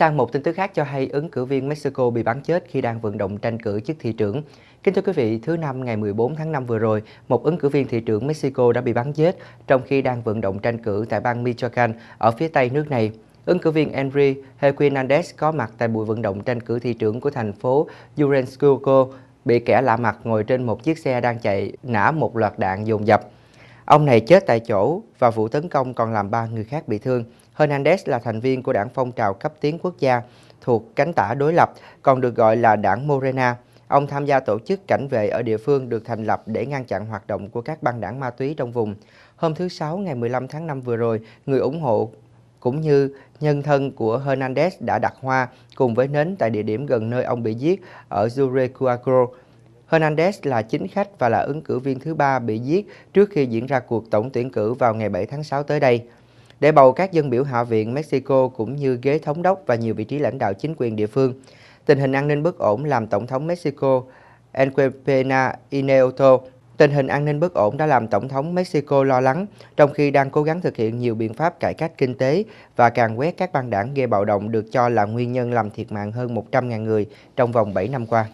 Sang một tin tức khác cho hay ứng cử viên Mexico bị bắn chết khi đang vận động tranh cử chức thị trưởng. Kính thưa quý vị, thứ năm ngày 14 tháng 5 vừa rồi, một ứng cử viên thị trưởng Mexico đã bị bắn chết trong khi đang vận động tranh cử tại bang Michoacán ở phía tây nước này. Ứng cử viên Henry Hernandez có mặt tại buổi vận động tranh cử thị trưởng của thành phố Urenscuco bị kẻ lạ mặt ngồi trên một chiếc xe đang chạy nã một loạt đạn dồn dập. Ông này chết tại chỗ và vụ tấn công còn làm ba người khác bị thương. Hernandez là thành viên của đảng phong trào cấp tiến quốc gia thuộc cánh tả đối lập, còn được gọi là đảng Morena. Ông tham gia tổ chức cảnh vệ ở địa phương được thành lập để ngăn chặn hoạt động của các băng đảng ma túy trong vùng. Hôm thứ Sáu ngày 15 tháng 5 vừa rồi, người ủng hộ cũng như nhân thân của Hernandez đã đặt hoa cùng với nến tại địa điểm gần nơi ông bị giết ở Jurecuagro, Hernandez là chính khách và là ứng cử viên thứ ba bị giết trước khi diễn ra cuộc tổng tuyển cử vào ngày 7 tháng 6 tới đây. Để bầu các dân biểu Hạ viện Mexico cũng như ghế thống đốc và nhiều vị trí lãnh đạo chính quyền địa phương, tình hình an ninh bất ổn làm Tổng thống Mexico Enquepena Ineoto Tình hình an ninh bất ổn đã làm Tổng thống Mexico lo lắng, trong khi đang cố gắng thực hiện nhiều biện pháp cải cách kinh tế và càng quét các băng đảng gây bạo động được cho là nguyên nhân làm thiệt mạng hơn 100.000 người trong vòng 7 năm qua.